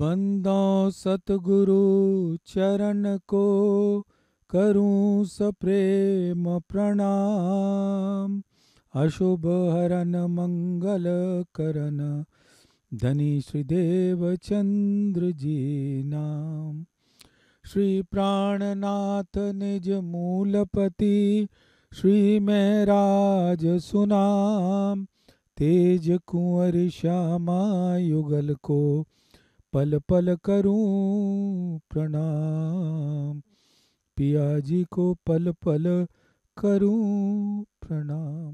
बंदो सतगुरु चरण को करूं सप्रेम प्रणाम अशुभ हरण मंगल करन धनी श्रीदेव चंद्र जी नाम श्री प्राणनाथ निज मूलपति श्री महराज सुनाम तेज कुंवर श्यामा युगल को पल पल करूं प्रणाम पिया जी को पल पल करूं प्रणाम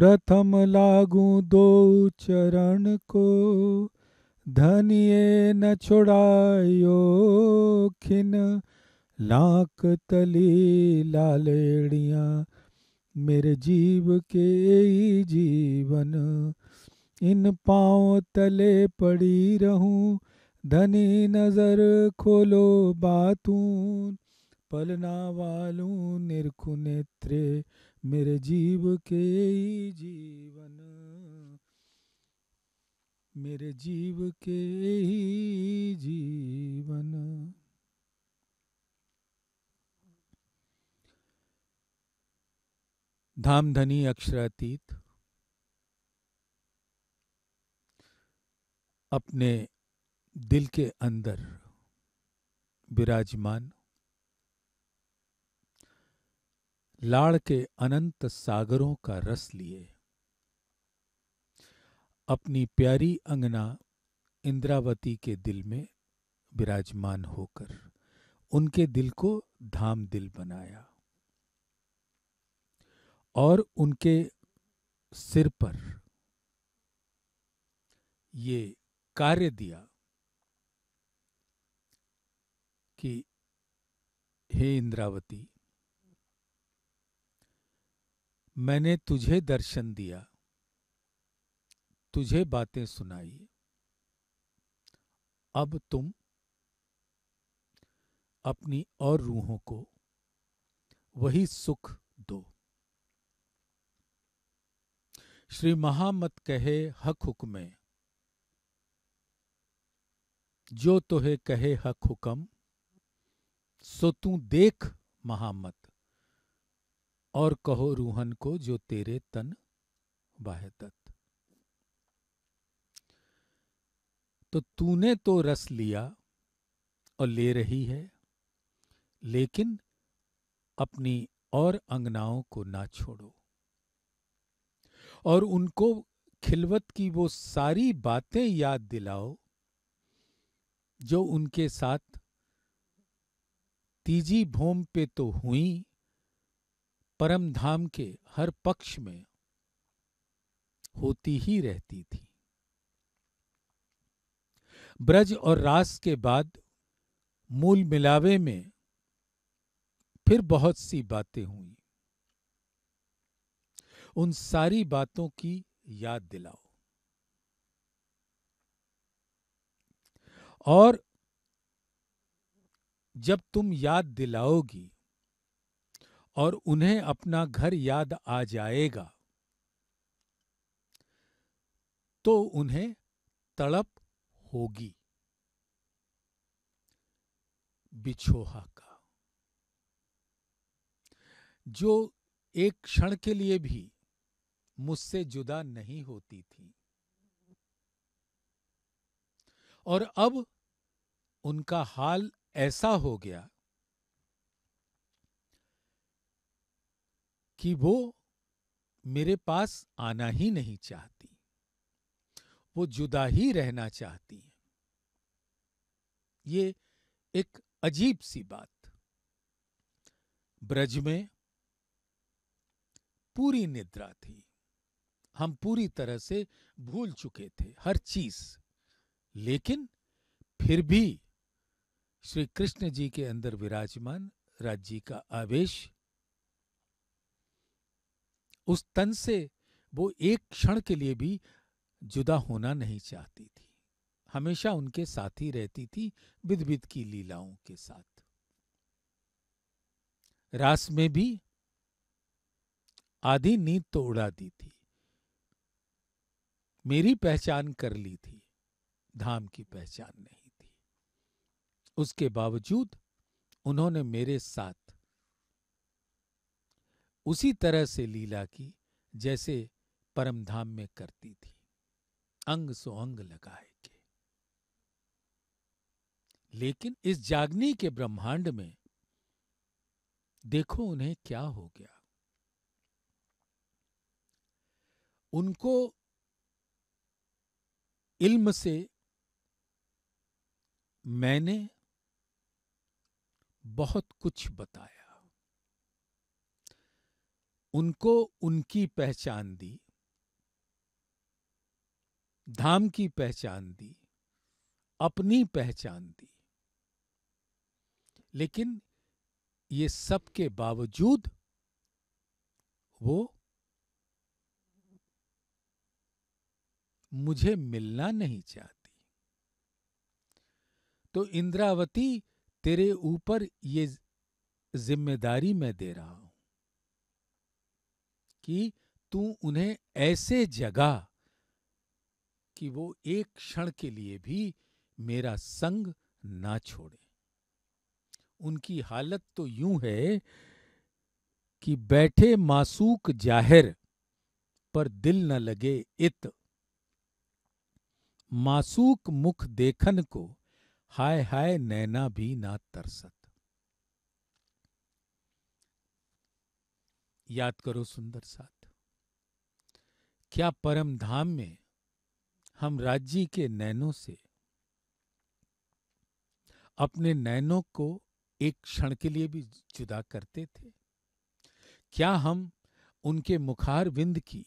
प्रथम लागू दो चरण को धनिये न छोड़ायो खिन लाक तली लालेड़िया मेरे जीव के जीवन इन पाँव तले पड़ी रहूं धनी नजर खोलो बातून पलना वालू निरखु नेत्रे मेरे जीव के जीवन मेरे जीव के ही जीवन धाम धनी अक्षरातीत अपने दिल के अंदर विराजमान लाड़ के अनंत सागरों का रस लिए अपनी प्यारी अंगना इंद्रावती के दिल में विराजमान होकर उनके दिल को धाम दिल बनाया और उनके सिर पर ये कार्य दिया कि हे इंद्रावती मैंने तुझे दर्शन दिया तुझे बातें सुनाई अब तुम अपनी और रूहों को वही सुख दो श्री महामत कहे हक हुक्मे जो तुहे कहे हक हुकम सो तू देख महामत और कहो रूहन को जो तेरे तन वाहदत तो तूने तो रस लिया और ले रही है लेकिन अपनी और अंगनाओं को ना छोड़ो और उनको खिलवत की वो सारी बातें याद दिलाओ जो उनके साथ तीजी भूम पे तो हुई परम धाम के हर पक्ष में होती ही रहती थी ब्रज और रास के बाद मूल मिलावे में फिर बहुत सी बातें हुई उन सारी बातों की याद दिलाओ और जब तुम याद दिलाओगी और उन्हें अपना घर याद आ जाएगा तो उन्हें तड़प होगी बिछोहा का जो एक क्षण के लिए भी मुझसे जुदा नहीं होती थी और अब उनका हाल ऐसा हो गया कि वो मेरे पास आना ही नहीं चाहती वो जुदा ही रहना चाहती हैं ये एक अजीब सी बात ब्रज में पूरी निद्रा थी हम पूरी तरह से भूल चुके थे हर चीज लेकिन फिर भी श्री कृष्ण जी के अंदर विराजमान राज्य का आवेश उस तन से वो एक क्षण के लिए भी जुदा होना नहीं चाहती थी हमेशा उनके साथ ही रहती थी विधविद की लीलाओं के साथ रास में भी आधी नींद तो उड़ा दी थी मेरी पहचान कर ली थी धाम की पहचान नहीं उसके बावजूद उन्होंने मेरे साथ उसी तरह से लीला की जैसे परमधाम में करती थी अंग सो अंग लगाए के लेकिन इस जागनी के ब्रह्मांड में देखो उन्हें क्या हो गया उनको इल्म से मैंने बहुत कुछ बताया उनको उनकी पहचान दी धाम की पहचान दी अपनी पहचान दी लेकिन ये सब के बावजूद वो मुझे मिलना नहीं चाहती तो इंद्रावती तेरे ऊपर ये जिम्मेदारी मैं दे रहा हूं कि तू उन्हें ऐसे जगा कि वो एक क्षण के लिए भी मेरा संग ना छोड़े उनकी हालत तो यूं है कि बैठे मासूक जाहिर पर दिल न लगे इत मासूक मुख देखन को हाय हाय नैना भी ना तरसत याद करो सुंदर साथ क्या परम धाम में हम राज्य के नैनों से अपने नैनों को एक क्षण के लिए भी जुदा करते थे क्या हम उनके मुखार विंद की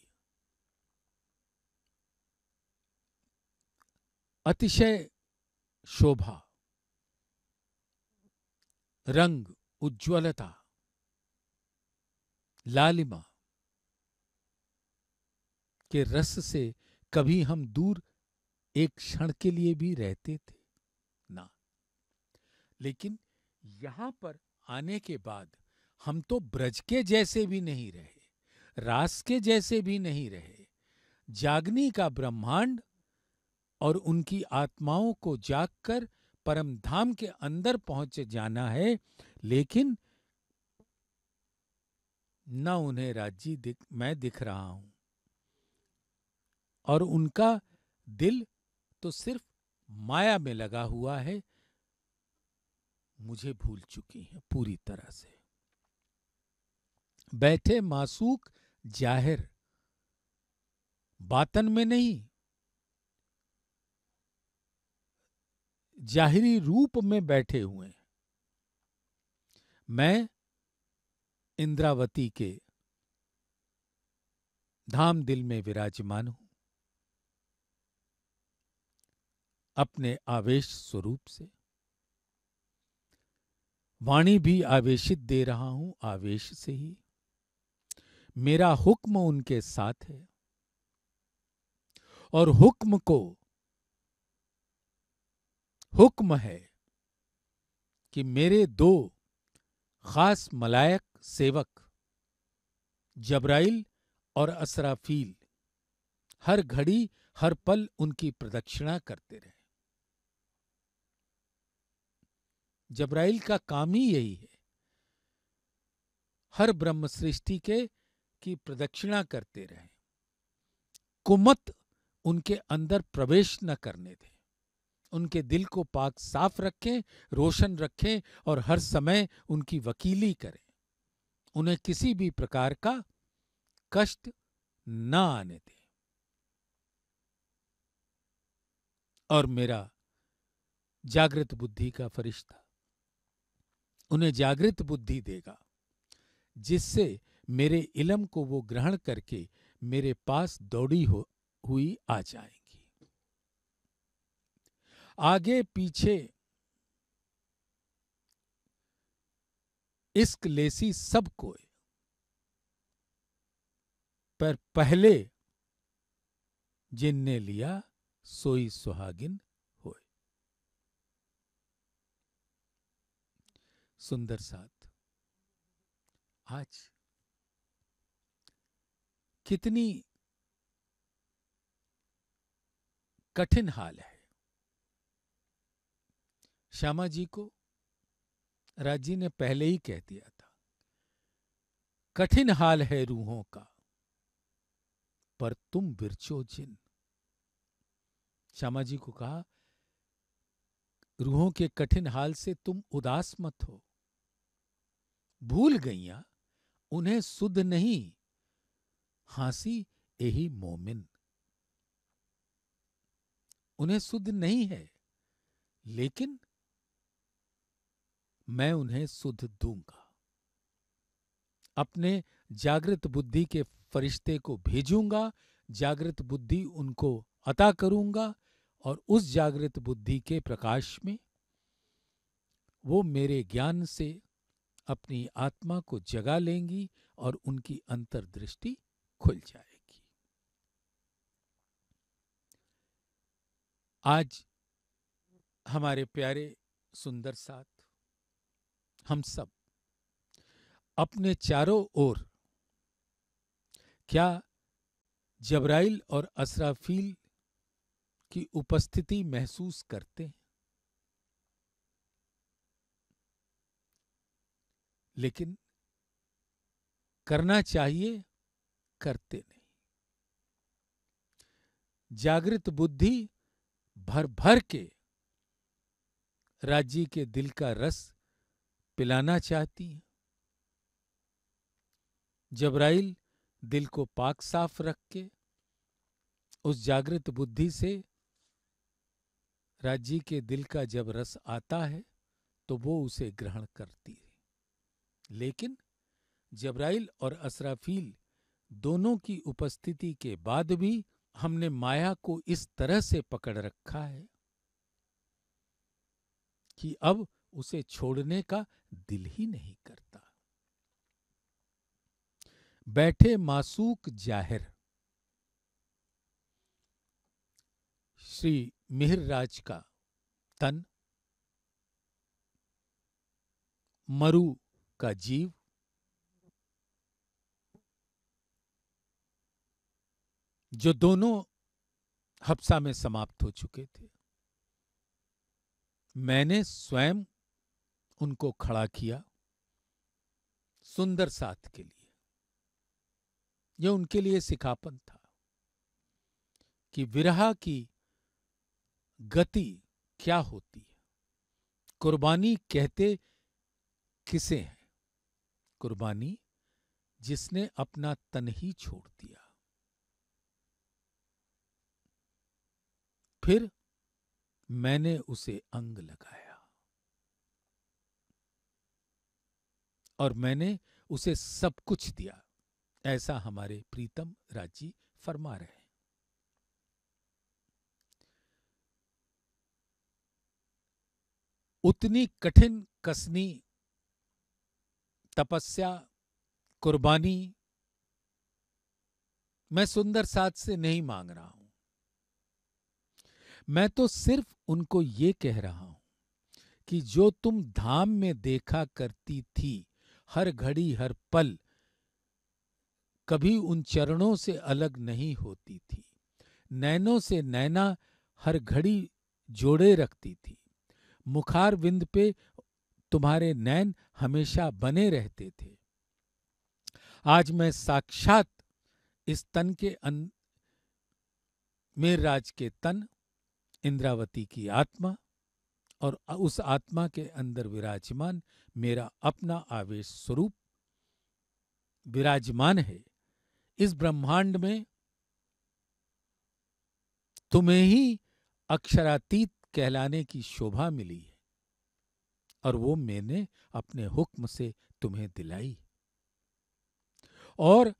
अतिशय शोभा रंग उज्ज्वलता लालिमा के रस से कभी हम दूर एक क्षण के लिए भी रहते थे ना लेकिन यहां पर आने के बाद हम तो ब्रज के जैसे भी नहीं रहे रास के जैसे भी नहीं रहे जागनी का ब्रह्मांड और उनकी आत्माओं को जाग कर परम धाम के अंदर पहुंच जाना है लेकिन न उन्हें राज्य दिख मैं दिख रहा हूं और उनका दिल तो सिर्फ माया में लगा हुआ है मुझे भूल चुकी है पूरी तरह से बैठे मासूक जाहिर बातन में नहीं जाहिरी रूप में बैठे हुए हैं मैं इंद्रावती के धाम दिल में विराजमान हूं अपने आवेश स्वरूप से वाणी भी आवेशित दे रहा हूं आवेश से ही मेरा हुक्म उनके साथ है और हुक्म को हुक्म है कि मेरे दो खास मलायक सेवक जब्राइल और असराफील हर घड़ी हर पल उनकी प्रदक्षिणा करते रहे जब्राइल का काम ही यही है हर ब्रह्म सृष्टि के की प्रदक्षिणा करते रहे कुमत उनके अंदर प्रवेश न करने दे उनके दिल को पाक साफ रखें रोशन रखें और हर समय उनकी वकीली करें उन्हें किसी भी प्रकार का कष्ट न आने दें और मेरा जागृत बुद्धि का फरिश्ता उन्हें जागृत बुद्धि देगा जिससे मेरे इलम को वो ग्रहण करके मेरे पास दौड़ी हो हुई आ जाए आगे पीछे इश्क लेसी सब कोई पर पहले जिनने लिया सोई सुहागिन होए सुंदर साथ आज कितनी कठिन हाल है श्यामा जी को राजी ने पहले ही कह दिया था कठिन हाल है रूहों का पर तुम बिरचो जिन श्यामा जी को कहा रूहों के कठिन हाल से तुम उदास मत हो भूल गईया उन्हें सुध नहीं हांसी यही मोमिन उन्हें सुध नहीं है लेकिन मैं उन्हें सुध दूंगा अपने जागृत बुद्धि के फरिश्ते को भेजूंगा जागृत बुद्धि उनको अता करूंगा और उस जागृत बुद्धि के प्रकाश में वो मेरे ज्ञान से अपनी आत्मा को जगा लेंगी और उनकी अंतर्दृष्टि खुल जाएगी आज हमारे प्यारे सुंदर साथ हम सब अपने चारों ओर क्या जबराइल और असराफील की उपस्थिति महसूस करते हैं लेकिन करना चाहिए करते नहीं जागृत बुद्धि भर भर के राज्य के दिल का रस पिलाना चाहती हैं जबराइल दिल को पाक साफ रख के उस जागृत बुद्धि से राज्य के दिल का जब रस आता है तो वो उसे ग्रहण करती है लेकिन जबराइल और असराफील दोनों की उपस्थिति के बाद भी हमने माया को इस तरह से पकड़ रखा है कि अब उसे छोड़ने का दिल ही नहीं करता बैठे मासूक जाहिर श्री मिहिर राज का तन मरु का जीव जो दोनों हफ्सा में समाप्त हो चुके थे मैंने स्वयं उनको खड़ा किया सुंदर साथ के लिए यह उनके लिए सिखापन था कि विरह की गति क्या होती है कुर्बानी कहते किसे हैं कुर्बानी जिसने अपना तन ही छोड़ दिया फिर मैंने उसे अंग लगाया और मैंने उसे सब कुछ दिया ऐसा हमारे प्रीतम राजी फरमा रहे हैं उतनी कठिन कसनी तपस्या कुर्बानी मैं सुंदर साथ से नहीं मांग रहा हूं मैं तो सिर्फ उनको ये कह रहा हूं कि जो तुम धाम में देखा करती थी हर घड़ी हर पल कभी उन चरणों से अलग नहीं होती थी नैनों से नैना हर घड़ी जोड़े रखती थी मुखार विंद पे तुम्हारे नैन हमेशा बने रहते थे आज मैं साक्षात इस तन के अन मेर राज के तन इंद्रावती की आत्मा और उस आत्मा के अंदर विराजमान मेरा अपना आवेश स्वरूप विराजमान है इस ब्रह्मांड में तुम्हें ही अक्षरातीत कहलाने की शोभा मिली है और वो मैंने अपने हुक्म से तुम्हें दिलाई और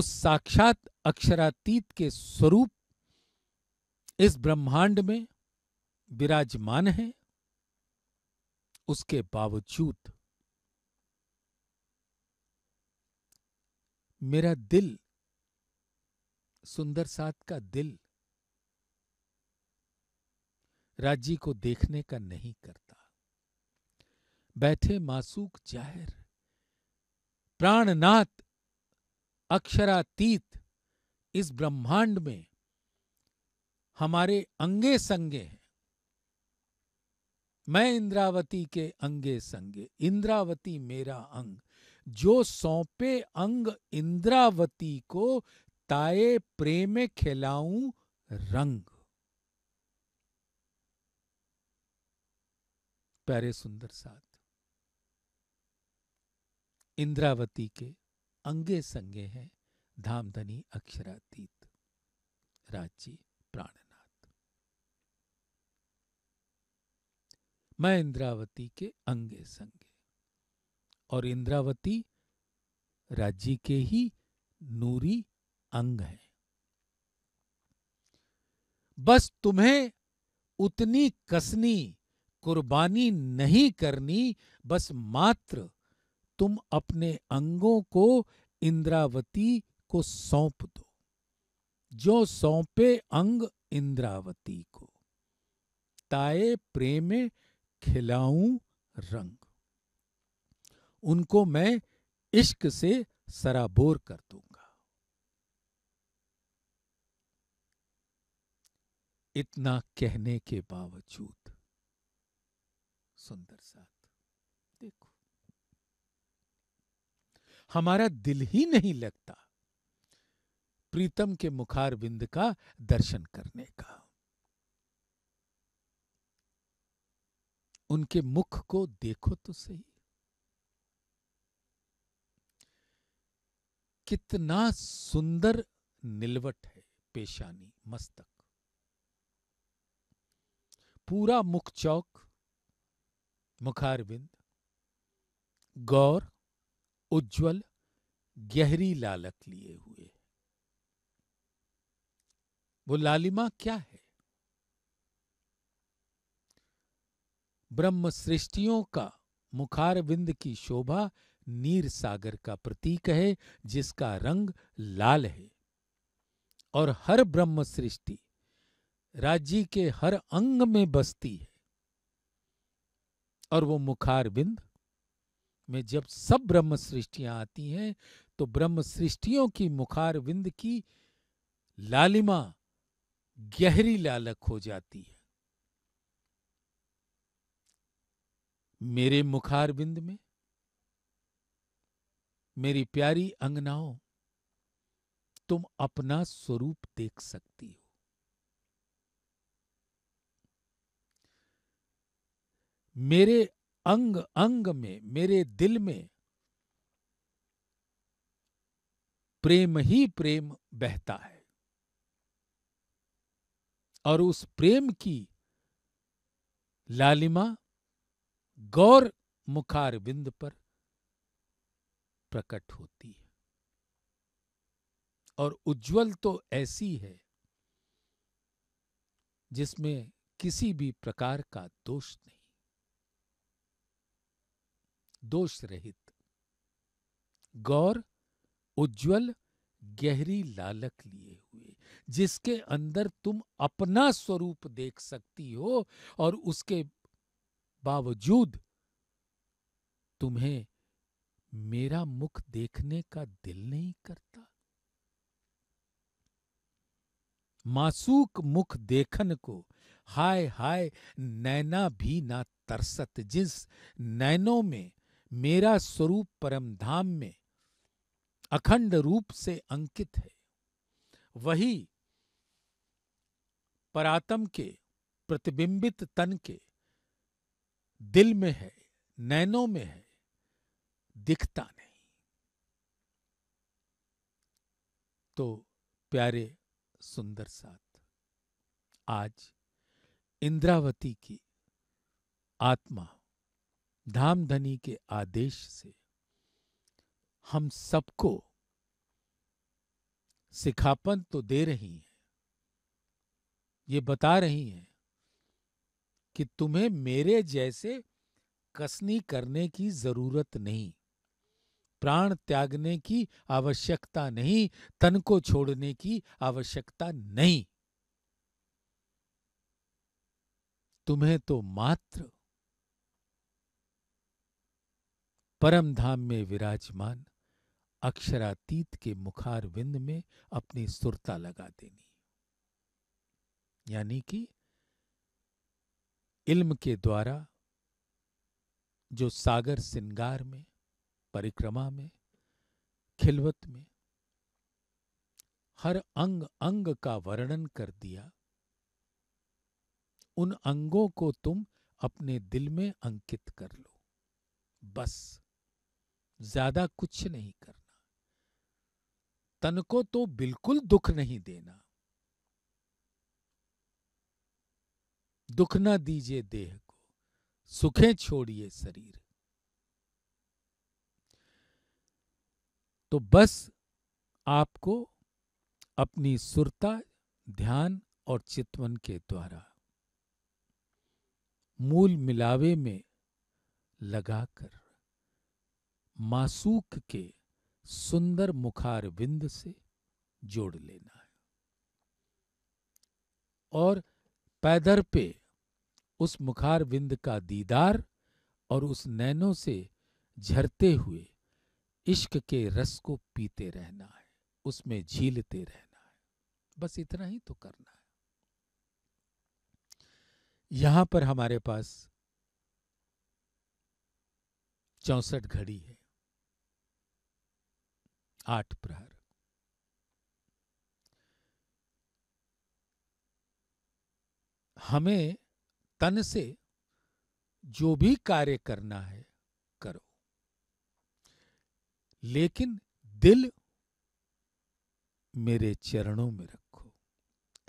उस साक्षात अक्षरातीत के स्वरूप इस ब्रह्मांड में विराजमान है उसके बावजूद मेरा दिल सुंदर सात का दिल राजी को देखने का नहीं करता बैठे मासूक जाहिर प्राणनाथ अक्षरातीत इस ब्रह्मांड में हमारे अंगे संगे हैं मैं इंद्रावती के अंगे संगे इंद्रावती मेरा अंग जो सौंपे अंग इंद्रावती को ताए प्रेम खिलाऊं रंग प्यारे सुंदर साथ इंद्रावती के अंगे संगे हैं धामधनी अक्षरातीत राजी मैं इंद्रावती के अंगे संगे और इंद्रावती राज्य के ही नूरी अंग है बस तुम्हें उतनी कसनी कुर्बानी नहीं करनी बस मात्र तुम अपने अंगों को इंद्रावती को सौंप दो जो सौंपे अंग इंद्रावती को ताए प्रेमे खिलाऊं रंग उनको मैं इश्क से सराबोर कर दूंगा इतना कहने के बावजूद सुंदर साथ देखो हमारा दिल ही नहीं लगता प्रीतम के मुखार बिंद का दर्शन करने का उनके मुख को देखो तो सही कितना सुंदर निलवट है पेशानी मस्तक पूरा मुख चौक मुखारबिंद गौर उज्जवल गहरी लालक लिए हुए वो लालिमा क्या है ब्रह्म सृष्टियों का मुखार विंद की शोभा नीर सागर का प्रतीक है जिसका रंग लाल है और हर ब्रह्म सृष्टि राज्य के हर अंग में बसती है और वो मुखार विंद में जब सब ब्रह्म सृष्टियां आती हैं तो ब्रह्म सृष्टियों की मुखार विंद की लालिमा गहरी लालक हो जाती है मेरे बिंद में मेरी प्यारी अंगनाओं तुम अपना स्वरूप देख सकती हो मेरे अंग अंग में मेरे दिल में प्रेम ही प्रेम बहता है और उस प्रेम की लालिमा गौर मुखार बिंद पर प्रकट होती है और उज्जवल तो ऐसी है जिसमें किसी भी प्रकार का दोष नहीं दोष रहित गौर उज्जवल गहरी लालक लिए हुए जिसके अंदर तुम अपना स्वरूप देख सकती हो और उसके बावजूद तुम्हें मेरा मुख देखने का दिल नहीं करता मासूक मुख देखन को हाय हाय नैना भी ना तरसत जिस नैनों में मेरा स्वरूप परम धाम में अखंड रूप से अंकित है वही परातम के प्रतिबिंबित तन के दिल में है नैनों में है दिखता नहीं तो प्यारे सुंदर साथ आज इंद्रावती की आत्मा धामधनी के आदेश से हम सबको सिखापन तो दे रही है ये बता रही है कि तुम्हें मेरे जैसे कसनी करने की जरूरत नहीं प्राण त्यागने की आवश्यकता नहीं तन को छोड़ने की आवश्यकता नहीं तुम्हें तो मात्र परम धाम में विराजमान अक्षरातीत के मुखार विंद में अपनी सुरता लगा देनी यानी कि इल्म के द्वारा जो सागर सिंगार में परिक्रमा में खिलवत में हर अंग अंग का वर्णन कर दिया उन अंगों को तुम अपने दिल में अंकित कर लो बस ज्यादा कुछ नहीं करना तन को तो बिल्कुल दुख नहीं देना दुख न दीजिए देह को सुखे छोड़िए शरीर तो बस आपको अपनी सुरता ध्यान और चितवन के द्वारा मूल मिलावे में लगाकर मासूक के सुंदर मुखार विंद से जोड़ लेना है और पैदर पे उस मुखार विंद का दीदार और उस नैनों से झरते हुए इश्क के रस को पीते रहना है उसमें झीलते रहना है बस इतना ही तो करना है यहां पर हमारे पास चौसठ घड़ी है आठ प्रहर हमें तन से जो भी कार्य करना है करो लेकिन दिल मेरे चरणों में रखो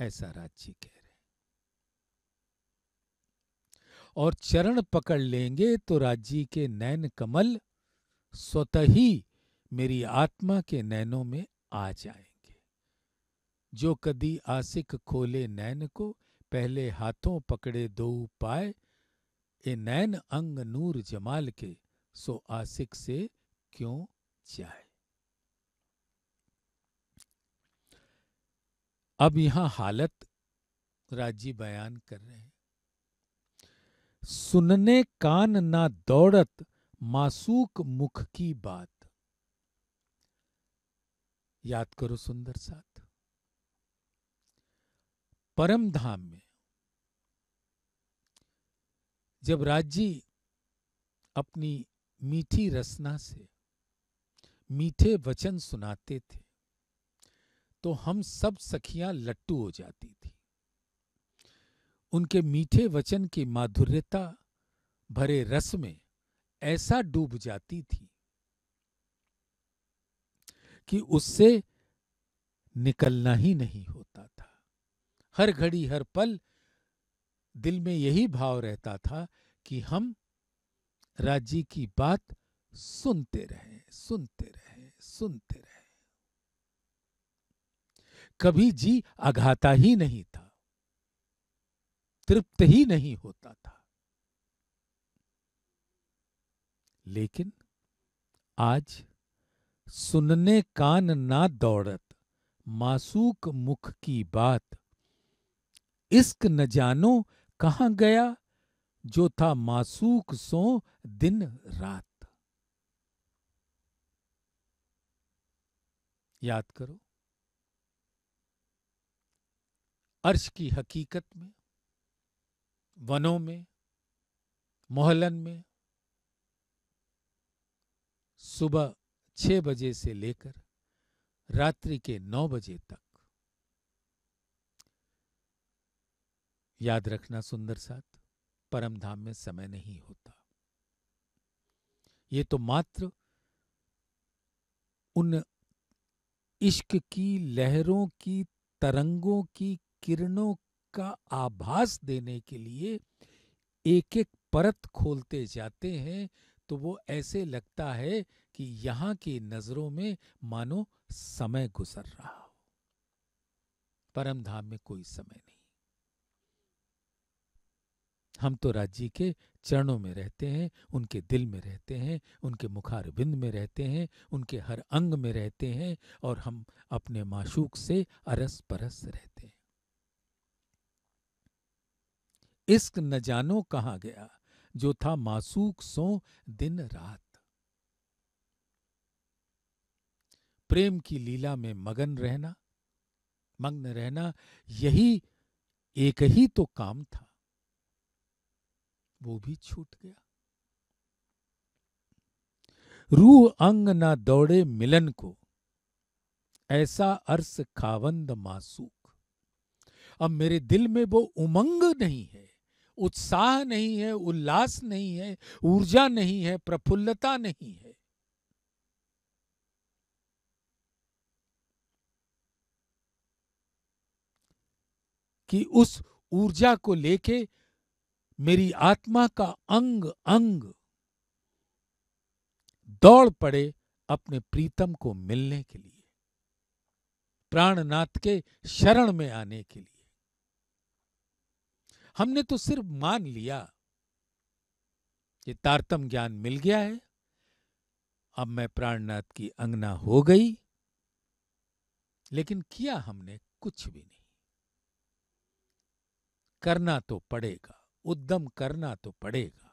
ऐसा राजी कह रहे और चरण पकड़ लेंगे तो राजी के नैन कमल स्वतः ही मेरी आत्मा के नैनों में आ जाएंगे जो कदी आसिक खोले नैन को पहले हाथों पकड़े दो पाए ए नैन अंग नूर जमाल के सो आसिक से क्यों जाए अब यहां हालत राजी बयान कर रहे हैं सुनने कान ना दौड़त मासूक मुख की बात याद करो सुंदर साथ परम धाम में जब राज्य अपनी मीठी रसना से मीठे वचन सुनाते थे तो हम सब सखियां लट्टू हो जाती थी उनके मीठे वचन की माधुर्यता भरे रस में ऐसा डूब जाती थी कि उससे निकलना ही नहीं होता था हर घड़ी हर पल दिल में यही भाव रहता था कि हम राज्य की बात सुनते रहे सुनते रहे सुनते रहे कभी जी अघाता ही नहीं था तृप्त ही नहीं होता था लेकिन आज सुनने कान ना दौड़त मासूक मुख की बात इश्क न जानो कहाँ गया जो था मासूक सो दिन रात याद करो अर्श की हकीकत में वनों में मोहलन में सुबह छह बजे से लेकर रात्रि के नौ बजे तक याद रखना सुंदर साथ परम धाम में समय नहीं होता ये तो मात्र उन इश्क की लहरों की तरंगों की किरणों का आभास देने के लिए एक एक परत खोलते जाते हैं तो वो ऐसे लगता है कि यहां की नजरों में मानो समय गुजर रहा हो परम धाम में कोई समय नहीं हम तो राज्य के चरणों में रहते हैं उनके दिल में रहते हैं उनके बिंद में रहते हैं उनके हर अंग में रहते हैं और हम अपने माशूक से अरस परस रहते हैं इश्क न जानो कहा गया जो था मासूक सो दिन रात प्रेम की लीला में मगन रहना मग्न रहना यही एक ही तो काम था वो भी छूट गया रूह अंग ना दौड़े मिलन को ऐसा अर्स खावंद मासूक अब मेरे दिल में वो उमंग नहीं है उत्साह नहीं है उल्लास नहीं है ऊर्जा नहीं है प्रफुल्लता नहीं है कि उस ऊर्जा को लेके मेरी आत्मा का अंग अंग दौड़ पड़े अपने प्रीतम को मिलने के लिए प्राणनाथ के शरण में आने के लिए हमने तो सिर्फ मान लिया ये तारतम ज्ञान मिल गया है अब मैं प्राणनाथ की अंगना हो गई लेकिन किया हमने कुछ भी नहीं करना तो पड़ेगा उद्यम करना तो पड़ेगा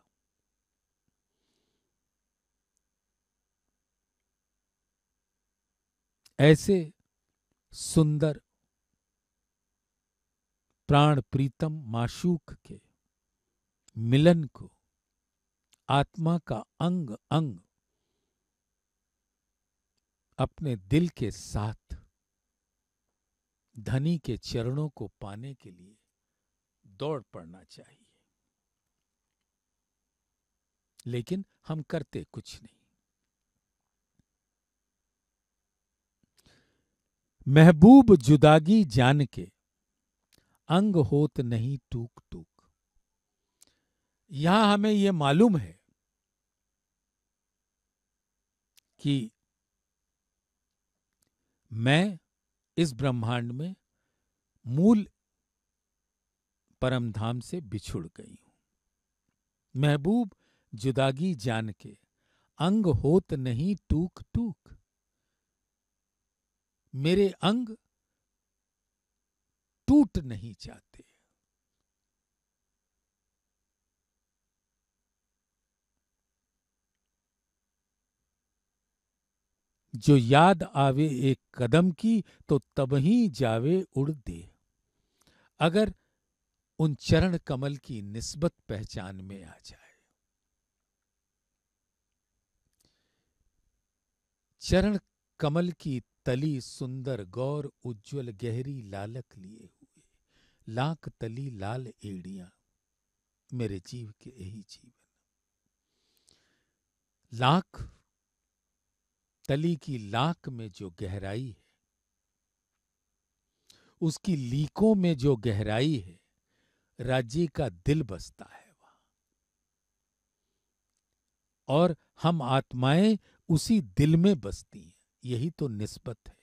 ऐसे सुंदर प्राण प्रीतम माशूक के मिलन को आत्मा का अंग अंग अपने दिल के साथ धनी के चरणों को पाने के लिए दौड़ पड़ना चाहिए लेकिन हम करते कुछ नहीं महबूब जुदागी जान के अंग होत नहीं टूक टूक यहां हमें यह मालूम है कि मैं इस ब्रह्मांड में मूल परमधाम से बिछुड़ गई हूं महबूब जुदागी जान के अंग होत नहीं टूक टूक मेरे अंग टूट नहीं जाते जो याद आवे एक कदम की तो तब ही जावे उड़ दे अगर उन चरण कमल की निस्बत पहचान में आ जाए चरण कमल की तली सुंदर गौर उज्जवल गहरी लालक लिए हुए लाख तली लाल एड़िया मेरे जीव के यही जीवन लाख तली की लाख में जो गहराई है उसकी लीकों में जो गहराई है राज्य का दिल बसता है वहां और हम आत्माएं उसी दिल में बसती हैं यही तो निस्बत है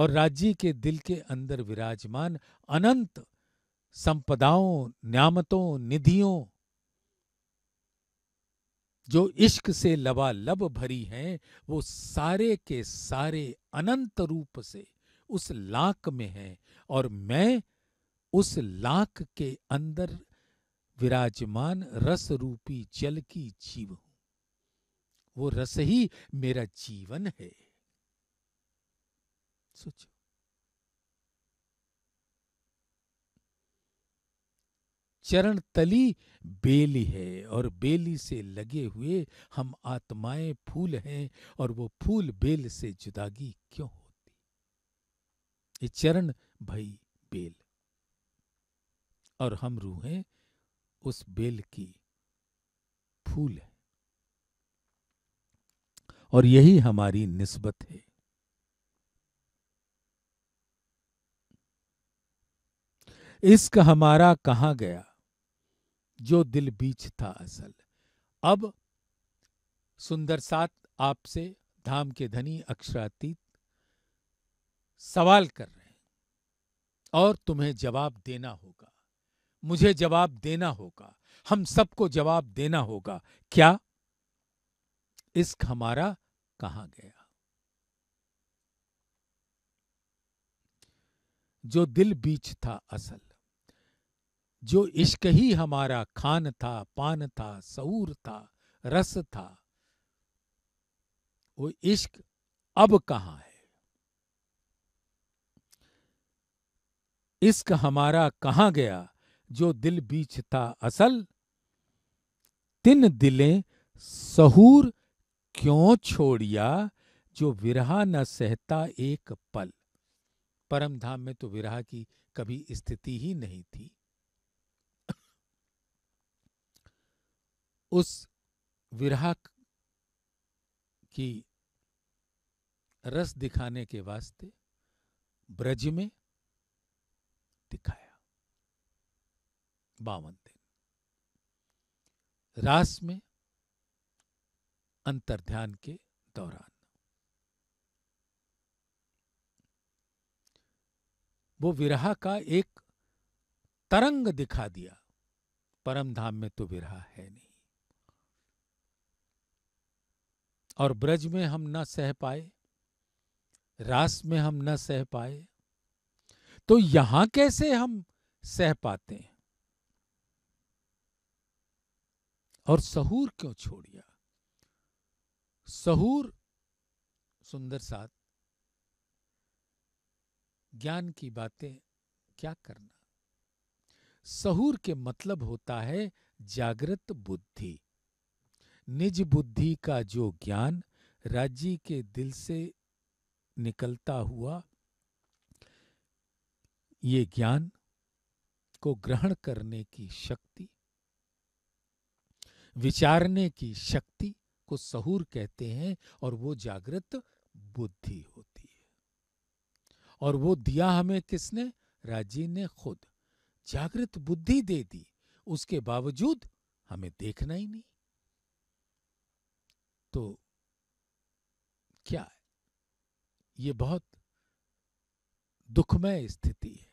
और राज्य के दिल के अंदर विराजमान अनंत संपदाओं न्यामतों निधियों जो इश्क से लबालब भरी हैं वो सारे के सारे अनंत रूप से उस लाक में हैं और मैं उस लाक के अंदर विराजमान रस रूपी जल की जीव हूं वो रस ही मेरा जीवन है सोचो चरण तली बेली है और बेली से लगे हुए हम आत्माएं फूल हैं और वो फूल बेल से जुदागी क्यों होती ये चरण भई बेल और हम रूहें उस बेल की फूल है और यही हमारी निस्बत है इश्क हमारा कहा गया जो दिल बीच था असल अब सुंदर सात आपसे धाम के धनी अक्षरातीत सवाल कर रहे हैं और तुम्हें जवाब देना होगा मुझे जवाब देना होगा हम सबको जवाब देना होगा क्या इश्क हमारा कहा गया जो दिल बीच था असल जो इश्क ही हमारा खान था पान था सऊर था रस था वो इश्क अब कहा है इश्क हमारा कहा गया जो दिल बीच था असल तिन दिलें सहूर क्यों छोड़िया जो विरह न सहता एक पल परम धाम में तो विरह की कभी स्थिति ही नहीं थी उस विरह की रस दिखाने के वास्ते ब्रज में दिखाया बावन दिन रास में अंतर ध्यान के दौरान वो विरह का एक तरंग दिखा दिया परम धाम में तो विरह है नहीं और ब्रज में हम न सह पाए रास में हम न सह पाए तो यहां कैसे हम सह पाते हैं और सहूर क्यों छोड़िया सहूर सुंदर साथ ज्ञान की बातें क्या करना सहूर के मतलब होता है जागृत बुद्धि निज बुद्धि का जो ज्ञान राज्य के दिल से निकलता हुआ ये ज्ञान को ग्रहण करने की शक्ति विचारने की शक्ति को सहूर कहते हैं और वो जागृत बुद्धि होती है और वो दिया हमें किसने राजी ने खुद जागृत बुद्धि दे दी उसके बावजूद हमें देखना ही नहीं तो क्या है? ये बहुत दुखमय स्थिति है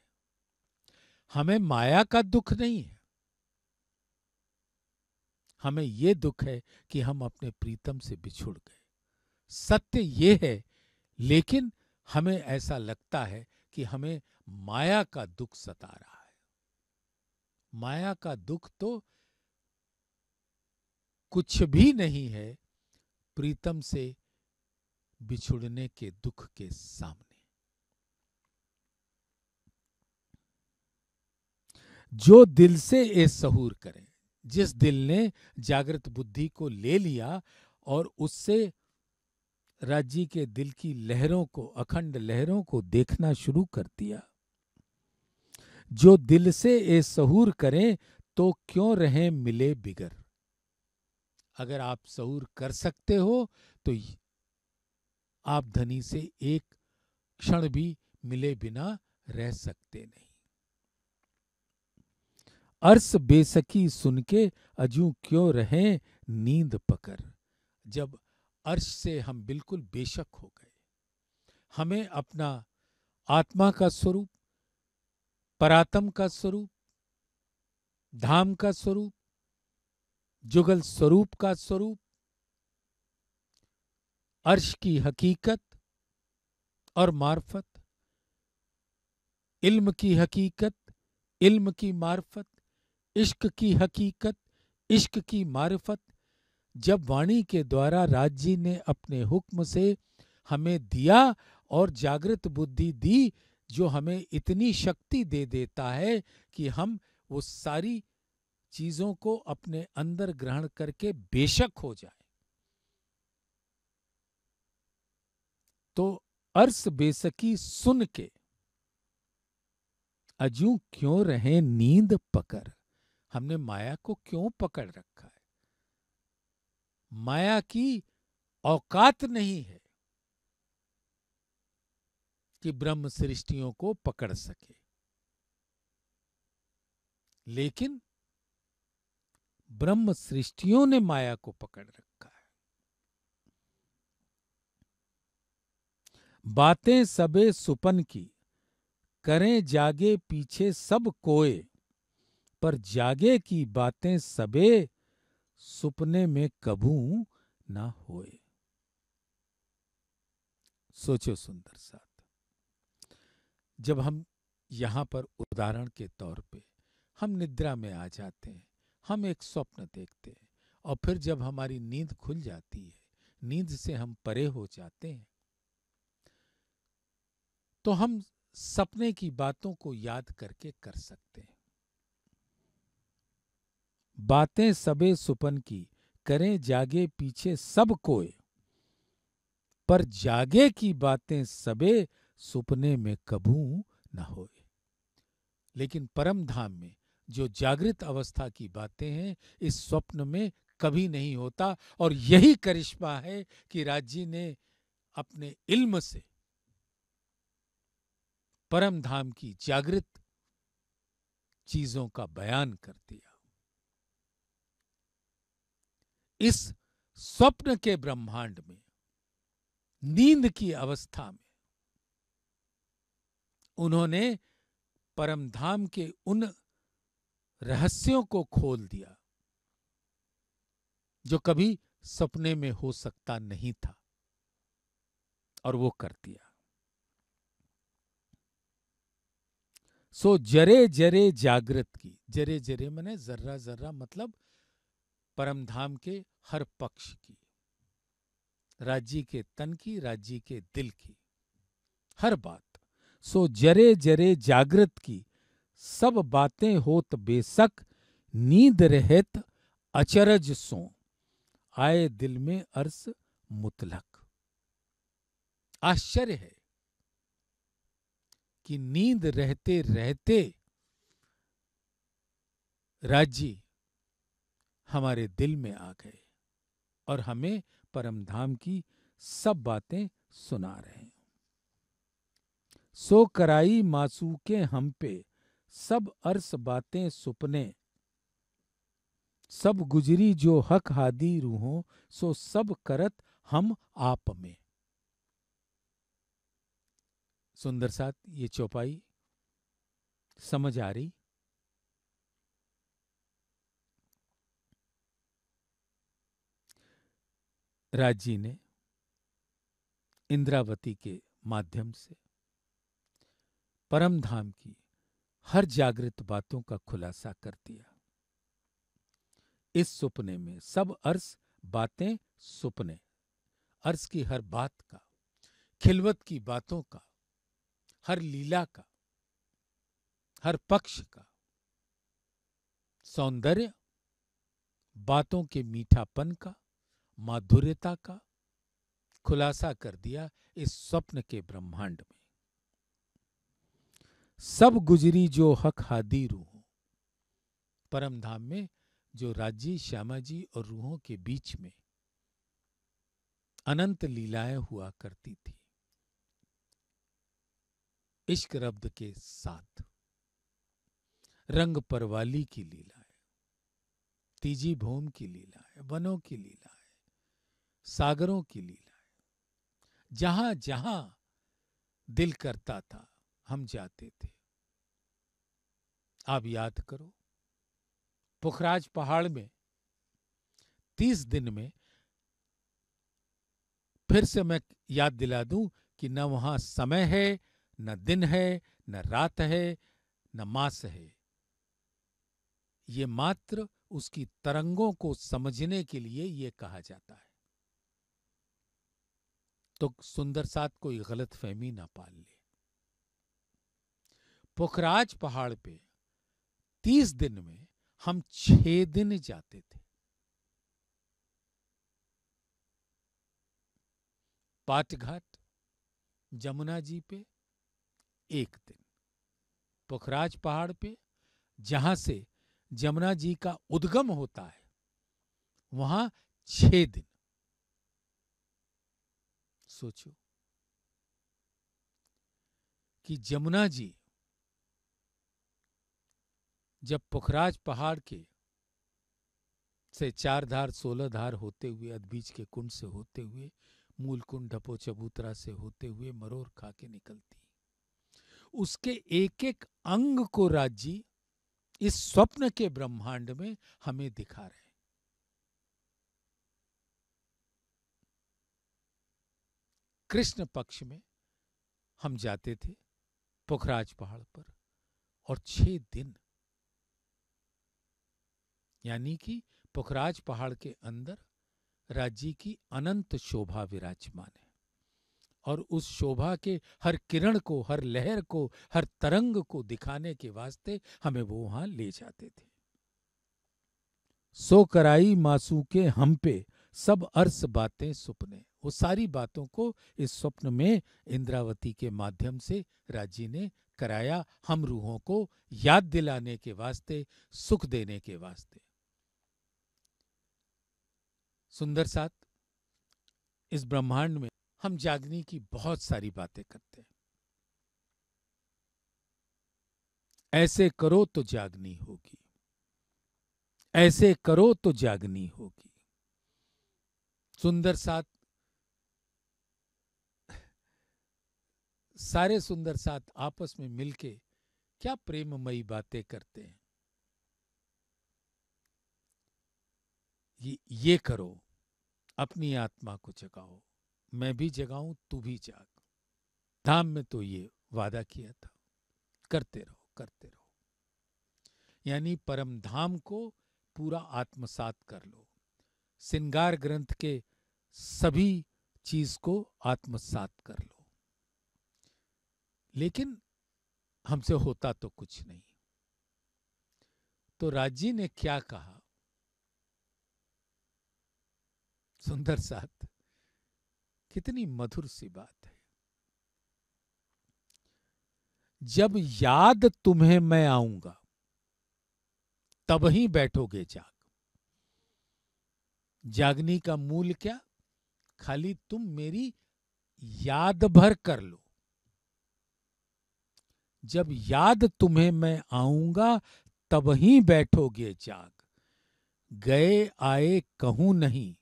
हमें माया का दुख नहीं है हमें ये दुख है कि हम अपने प्रीतम से बिछुड़ गए सत्य ये है लेकिन हमें ऐसा लगता है कि हमें माया का दुख सता रहा है माया का दुख तो कुछ भी नहीं है प्रीतम से बिछुड़ने के दुख के सामने जो दिल से ए सहूर करें जिस दिल ने जागृत बुद्धि को ले लिया और उससे राज्य के दिल की लहरों को अखंड लहरों को देखना शुरू कर दिया जो दिल से ए सहूर करें तो क्यों रहें मिले बिगर अगर आप सहूर कर सकते हो तो आप धनी से एक क्षण भी मिले बिना रह सकते नहीं अर्स बेसकी सुन के अजू क्यों रहे नींद पकड़ जब अर्श से हम बिल्कुल बेशक हो गए हमें अपना आत्मा का स्वरूप परातम का स्वरूप धाम का स्वरूप जुगल स्वरूप का स्वरूप अर्श की हकीकत और मार्फत इल्म की हकीकत इल्म की मार्फत इश्क की हकीकत इश्क की मारफत जब वाणी के द्वारा राज जी ने अपने हुक्म से हमें दिया और जागृत बुद्धि दी जो हमें इतनी शक्ति दे देता है कि हम वो सारी चीजों को अपने अंदर ग्रहण करके बेशक हो जाए तो अर्स बेसकी सुन के अजू क्यों रहे नींद पकड़ हमने माया को क्यों पकड़ रखा है माया की औकात नहीं है कि ब्रह्म सृष्टियों को पकड़ सके लेकिन ब्रह्म सृष्टियों ने माया को पकड़ रखा है बातें सबे सुपन की करें जागे पीछे सब कोए पर जागे की बातें सबे सुपने में कबू ना होए सोचो सुंदर साथ जब हम यहाँ पर उदाहरण के तौर पे हम निद्रा में आ जाते हैं हम एक स्वप्न देखते हैं और फिर जब हमारी नींद खुल जाती है नींद से हम परे हो जाते हैं तो हम सपने की बातों को याद करके कर सकते हैं बातें सबे सुपन की करें जागे पीछे सब कोय पर जागे की बातें सबे सुपने में कबू न होए लेकिन परम धाम में जो जागृत अवस्था की बातें हैं इस स्वप्न में कभी नहीं होता और यही करिश्मा है कि राज्य ने अपने इल्म से परम धाम की जागृत चीजों का बयान कर दिया इस स्वप्न के ब्रह्मांड में नींद की अवस्था में उन्होंने परमधाम के उन रहस्यों को खोल दिया जो कभी सपने में हो सकता नहीं था और वो कर दिया सो जरे जरे जागृत की जरे जरे मैंने जर्रा जर्रा मतलब परमधाम के हर पक्ष की राज्य के तन की राज्य के दिल की हर बात सो जरे जरे जागृत की सब बातें होत बेसक नींद रहत अचरज सो आए दिल में अर्स मुतलक आश्चर्य है कि नींद रहते रहते राज्य हमारे दिल में आ गए और हमें परमधाम की सब बातें सुना रहे हैं सो कराई मासू के हम पे सब अर्स बातें सुपने सब गुजरी जो हक हादी रूहों सो सब करत हम आप में सुंदर साथ ये चौपाई समझ आ रही राज जी ने इंद्रावती के माध्यम से परम धाम की हर जागृत बातों का खुलासा कर दिया इस सपने में सब अर्स बातें सुपने अर्स की हर बात का खिलवत की बातों का हर लीला का हर पक्ष का सौंदर्य बातों के मीठापन का माधुर्यता का खुलासा कर दिया इस स्वप्न के ब्रह्मांड में सब गुजरी जो हक हादी रूह परम धाम में जो राज्य श्यामा जी और रूहों के बीच में अनंत लीलाएं हुआ करती थी इश्क रब्द के साथ रंग परवाली की लीलाएं तीजी भूम की लीलाएं वनों की लीलाएं सागरों की लीलाएं जहां जहां दिल करता था हम जाते थे आप याद करो पुखराज पहाड़ में तीस दिन में फिर से मैं याद दिला दूं कि न वहां समय है न दिन है न रात है न मास है ये मात्र उसकी तरंगों को समझने के लिए ये कहा जाता है तो सुंदर साथ कोई गलत फहमी ना पाल ले पोखराज पहाड़ पे तीस दिन में हम छह दिन जाते थे पाटघाट जमुना जी पे एक दिन पोखराज पहाड़ पे जहां से जमुना जी का उद्गम होता है वहां छह दिन सोचो कि जमुना जी जब पुखराज पहाड़ के से चार धार सोलह धार होते हुए अदबीज के कुंड से होते हुए मूल कुंड ढपो चबूतरा से होते हुए मरोर खा के निकलती उसके एक एक अंग को राजी इस स्वप्न के ब्रह्मांड में हमें दिखा रहे कृष्ण पक्ष में हम जाते थे पुखराज पहाड़ पर और छह दिन यानी कि पुखराज पहाड़ के अंदर राज्य की अनंत शोभा विराजमान है और उस शोभा के हर किरण को हर लहर को हर तरंग को दिखाने के वास्ते हमें वो वहां ले जाते थे सो कराई मासू के हम पे सब अर्स बातें सुपने वो सारी बातों को इस स्वप्न में इंद्रावती के माध्यम से राजी ने कराया हम रूहों को याद दिलाने के वास्ते सुख देने के वास्ते सुंदर सात इस ब्रह्मांड में हम जागनी की बहुत सारी बातें करते हैं ऐसे करो तो जागनी होगी ऐसे करो तो जागनी होगी सुंदर साथ सारे सुंदर साथ आपस में मिलके क्या प्रेममयी बातें करते हैं ये, ये करो अपनी आत्मा को जगाओ मैं भी जगाऊं तू भी जाग धाम में तो ये वादा किया था करते रहो करते रहो यानी परम धाम को पूरा आत्मसात कर लो सिंगार ग्रंथ के सभी चीज को आत्मसात कर लो लेकिन हमसे होता तो कुछ नहीं तो राजी ने क्या कहा सुंदर साथ कितनी मधुर सी बात है जब याद तुम्हें मैं आऊंगा तब ही बैठोगे जाग जागनी का मूल क्या खाली तुम मेरी याद भर कर लो जब याद तुम्हें मैं आऊंगा तब ही बैठोगे जाग गए आए कहूं नहीं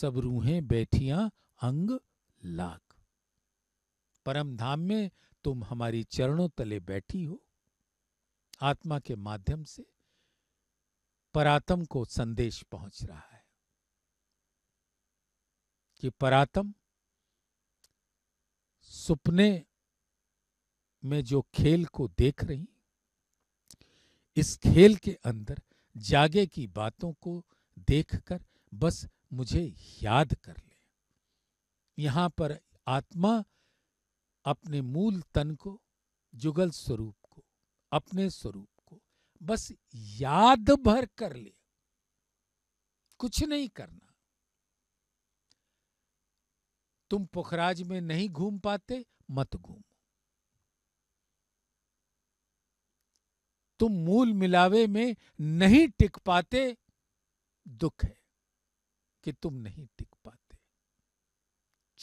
सब रूहें बैठिया अंग लाग परम धाम में तुम हमारी चरणों तले बैठी हो आत्मा के माध्यम से परातम को संदेश पहुंच रहा है कि परातम सुपने में जो खेल को देख रही इस खेल के अंदर जागे की बातों को देखकर बस मुझे याद कर ले यहां पर आत्मा अपने मूल तन को जुगल स्वरूप को अपने स्वरूप को बस याद भर कर ले कुछ नहीं करना तुम पुखराज में नहीं घूम पाते मत घूम तुम मूल मिलावे में नहीं टिक पाते दुख है कि तुम नहीं टिक पाते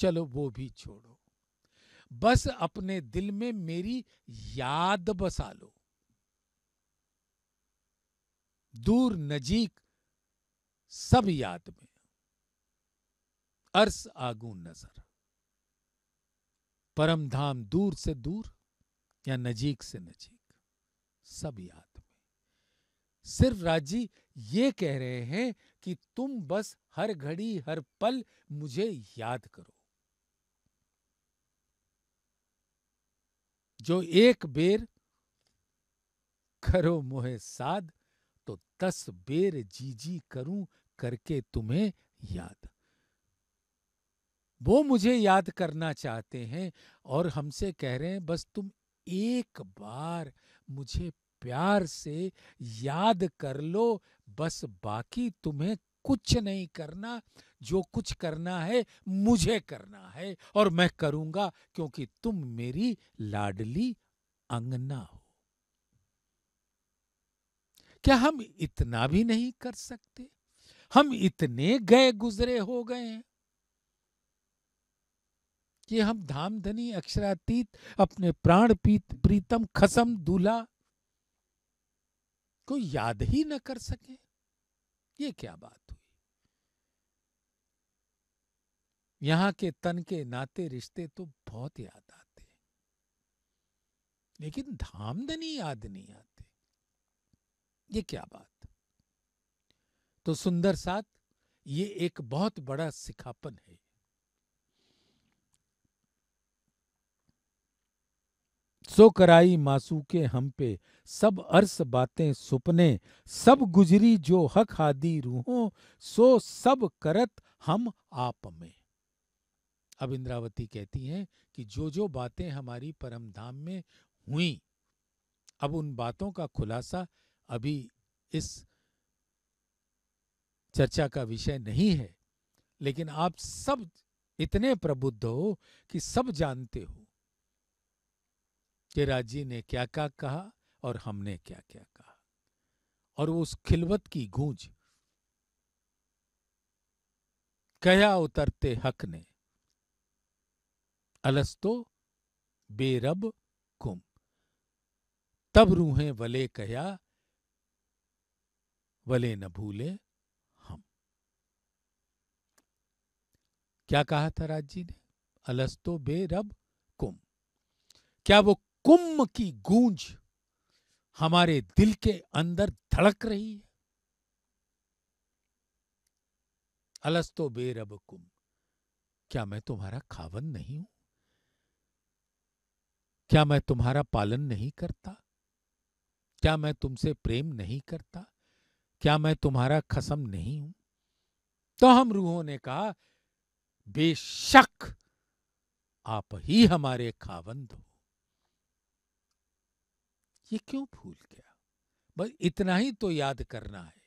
चलो वो भी छोड़ो बस अपने दिल में मेरी याद बसा लो दूर नजीक सब याद में अर्स आगू नजर परम धाम दूर से दूर या नजीक से नजीक सब याद में सिर्फ राजी ये कह रहे हैं कि तुम बस हर घड़ी हर पल मुझे याद करो जो एक बेर करो मोहे साध तो दस बेर जी जी करूं करके तुम्हें याद वो मुझे याद करना चाहते हैं और हमसे कह रहे हैं बस तुम एक बार मुझे प्यार से याद कर लो बस बाकी तुम्हें कुछ नहीं करना जो कुछ करना है मुझे करना है और मैं करूंगा क्योंकि तुम मेरी लाडली अंगना हो क्या हम इतना भी नहीं कर सकते हम इतने गए गुजरे हो गए हैं कि हम धामधनी अक्षरातीत अपने प्राण पीत प्रीतम खसम दूल्हा को याद ही न कर सके ये क्या बात हुई यहां के तन के नाते रिश्ते तो बहुत याद आते लेकिन धामधनी याद नहीं आते ये क्या बात तो सुंदर साथ ये एक बहुत बड़ा सिखापन है सो कराई मासू के हम पे सब अर्स बातें सुपने सब गुजरी जो हक हादी रूहों सो सब करत हम आप में अब इंद्रावती कहती हैं कि जो जो बातें हमारी परम धाम में हुई अब उन बातों का खुलासा अभी इस चर्चा का विषय नहीं है लेकिन आप सब इतने प्रबुद्ध हो कि सब जानते हो कि राजी ने क्या क्या कहा और हमने क्या क्या कहा और वो उस खिलवत की गूंज कया उतरते हक ने अलस्तो बेरब कुम तब रूहें वले कया वले न भूले हम क्या कहा था राज जी ने अलस्तो बेरब कुम क्या वो कुंभ की गूंज हमारे दिल के अंदर धड़क रही है अलस्तो बेरब कुम क्या मैं तुम्हारा खावन नहीं हूं क्या मैं तुम्हारा पालन नहीं करता क्या मैं तुमसे प्रेम नहीं करता क्या मैं तुम्हारा खसम नहीं हूं तो हम रूहों ने कहा बेशक आप ही हमारे खावंद हो ये क्यों भूल गया बस इतना ही तो याद करना है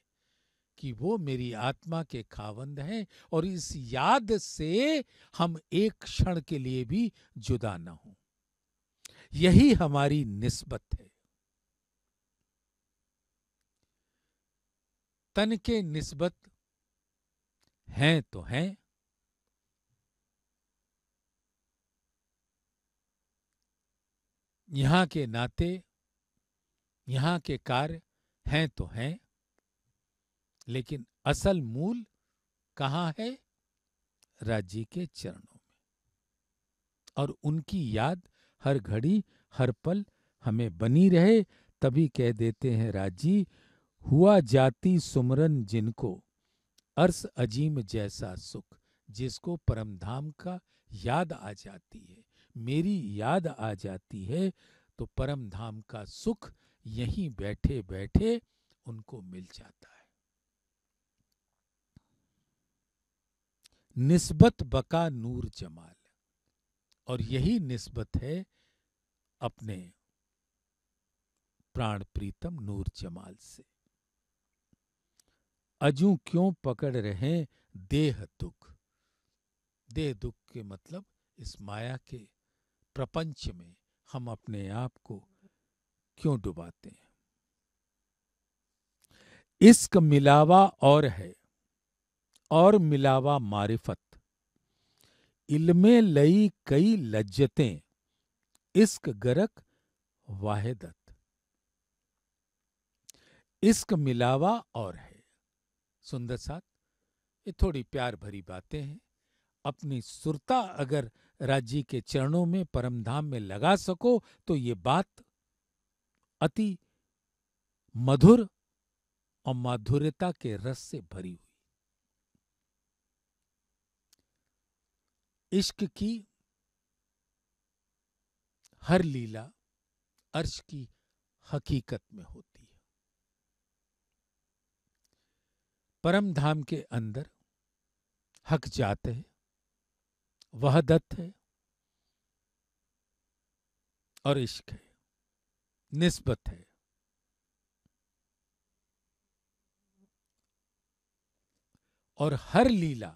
कि वो मेरी आत्मा के खावंद हैं और इस याद से हम एक क्षण के लिए भी जुदा ना हो यही हमारी निस्बत है तन के निस्बत हैं तो हैं यहां के नाते यहाँ के कार्य हैं तो हैं लेकिन असल मूल कहाँ है राज्य के चरणों में और उनकी याद हर घड़ी हर पल हमें बनी रहे तभी कह देते हैं राजी हुआ जाति सुमरन जिनको अर्स अजीम जैसा सुख जिसको परम धाम का याद आ जाती है मेरी याद आ जाती है तो परम धाम का सुख यहीं बैठे बैठे उनको मिल जाता है निस्बत बका नूर जमाल और यही निस्बत है अपने प्राण प्रीतम नूर जमाल से अजू क्यों पकड़ रहे देह दुख देह दुख के मतलब इस माया के प्रपंच में हम अपने आप को क्यों डुबाते हैं इश्क मिलावा और है और मिलावा मारिफत इल्मे लई कई लज्जतें इश्क गरक वाहिदत इश्क मिलावा और है सुंदर साथ ये थोड़ी प्यार भरी बातें हैं अपनी सुरता अगर राज्य के चरणों में परमधाम में लगा सको तो ये बात अति मधुर और माधुर्यता के रस से भरी हुई इश्क की हर लीला अर्श की हकीकत में होती है परम धाम के अंदर हक जात है दत्त है और इश्क है निस्बत है और हर लीला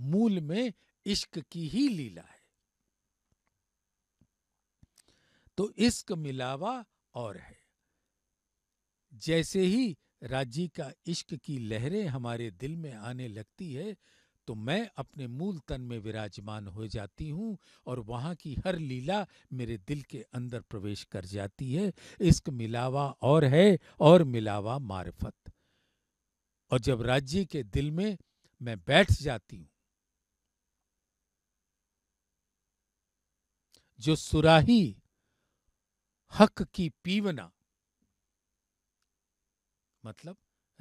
मूल में इश्क की ही लीला है तो इश्क मिलावा और है जैसे ही राजी का इश्क की लहरें हमारे दिल में आने लगती है तो मैं अपने मूल तन में विराजमान हो जाती हूँ और वहाँ की हर लीला मेरे दिल के अंदर प्रवेश कर जाती है इश्क मिलावा और है और मिलावा मार्फत और जब राज्य के दिल में मैं बैठ जाती हूँ जो सुराही हक की पीवना मतलब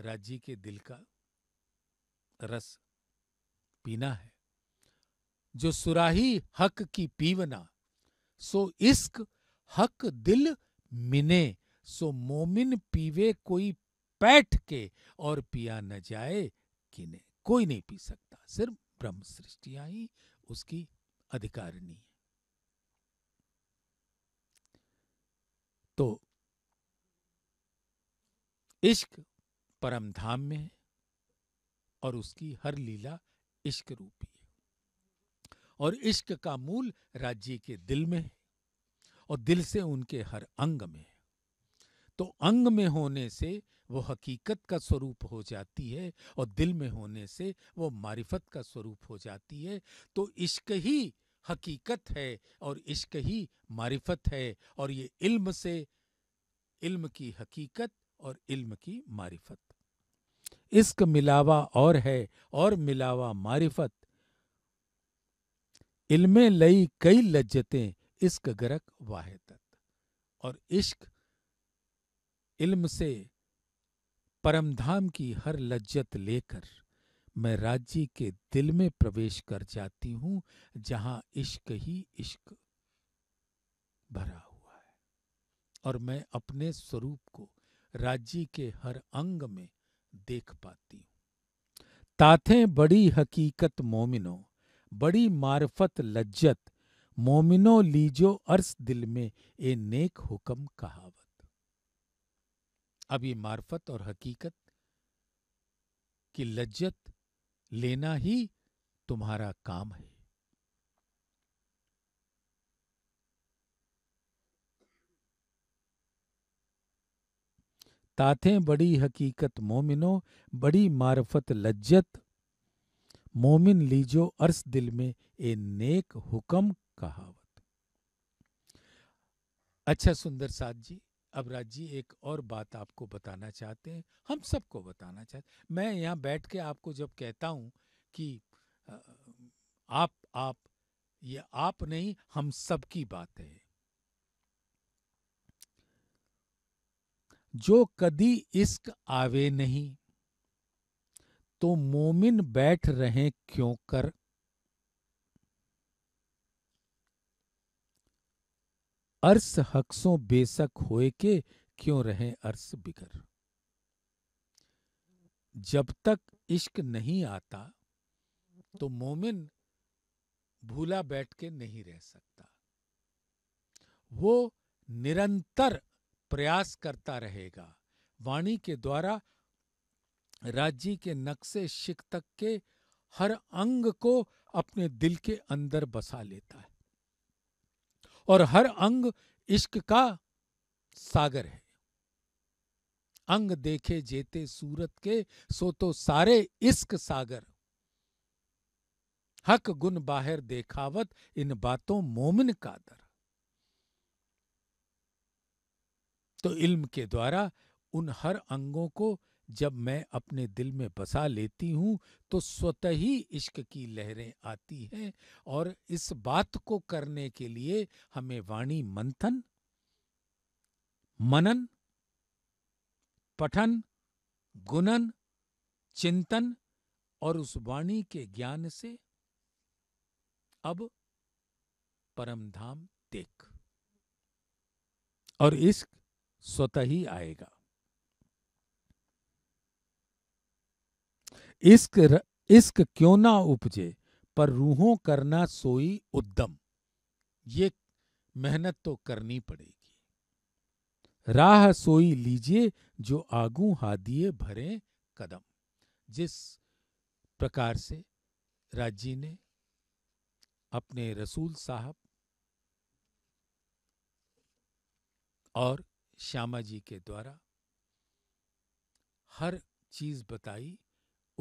राज्य के दिल का रस पीना है जो सुराही हक की पीवना सो इश्क हक दिल मिने सो मोमिन पीवे कोई पैठ के और पिया न जाए किने कोई नहीं पी सकता सिर्फ ब्रह्म सृष्टिया ही उसकी अधिकारिणी है तो इश्क परम धाम में है और उसकी हर लीला इश्क रूपी है और इश्क का मूल राज्य के दिल में है और दिल से उनके हर अंग में है तो अंग में होने से वो हकीकत का स्वरूप हो जाती है और दिल में होने से वो मारिफत का स्वरूप हो जाती है तो इश्क ही हकीकत है और इश्क ही मारिफत है और ये इल्म से इल्म की हकीकत और इल्म की मारिफत इश्क मिलावा और है और मिलावा मारिफत इल्मे लई कई लज्जतें इश्क गरक वाहिदत और इश्क इल्म से परमधाम की हर लज्जत लेकर मैं राज्य के दिल में प्रवेश कर जाती हूं जहां इश्क ही इश्क भरा हुआ है और मैं अपने स्वरूप को राज्य के हर अंग में देख पाती हूं ताथे बड़ी हकीकत मोमिनो बड़ी मारफत लज्जत मोमिनो लीजो अर्स दिल में ए नेक हुक्म कहावत अब ये मारफत और हकीकत की लज्जत लेना ही तुम्हारा काम है ताथें बड़ी हकीकत मोमिनो बड़ी मारफत लज्जत मोमिन लीजो अर्स दिल में ए नेक हुक्म कहावत अच्छा सुंदर साथ जी अब राज जी एक और बात आपको बताना चाहते हैं हम सबको बताना चाहते मैं यहाँ बैठ के आपको जब कहता हूँ कि आप आप ये आप नहीं हम सबकी बात है जो कदी इश्क आवे नहीं तो मोमिन बैठ रहे क्यों कर अर्स हक्सों बेशक होए के क्यों रहे अर्स बिगर जब तक इश्क नहीं आता तो मोमिन भूला बैठ के नहीं रह सकता वो निरंतर प्रयास करता रहेगा वाणी के द्वारा राज्य के नक्शे शिक तक के हर अंग को अपने दिल के अंदर बसा लेता है और हर अंग इश्क का सागर है अंग देखे जेते सूरत के सो तो सारे इश्क सागर हक गुन बाहर देखावत इन बातों मोमिन का दर तो इल्म के द्वारा उन हर अंगों को जब मैं अपने दिल में बसा लेती हूँ तो स्वतः ही इश्क की लहरें आती हैं और इस बात को करने के लिए हमें वाणी मंथन मनन पठन गुणन चिंतन और उस वाणी के ज्ञान से अब परमधाम देख और इश्क स्वतः ही आएगा इश्क इश्क क्यों ना उपजे पर रूहों करना सोई उद्दम ये मेहनत तो करनी पड़ेगी राह सोई लीजिए जो आगू हादिए भरे कदम जिस प्रकार से राजी ने अपने रसूल साहब और श्यामा जी के द्वारा हर चीज बताई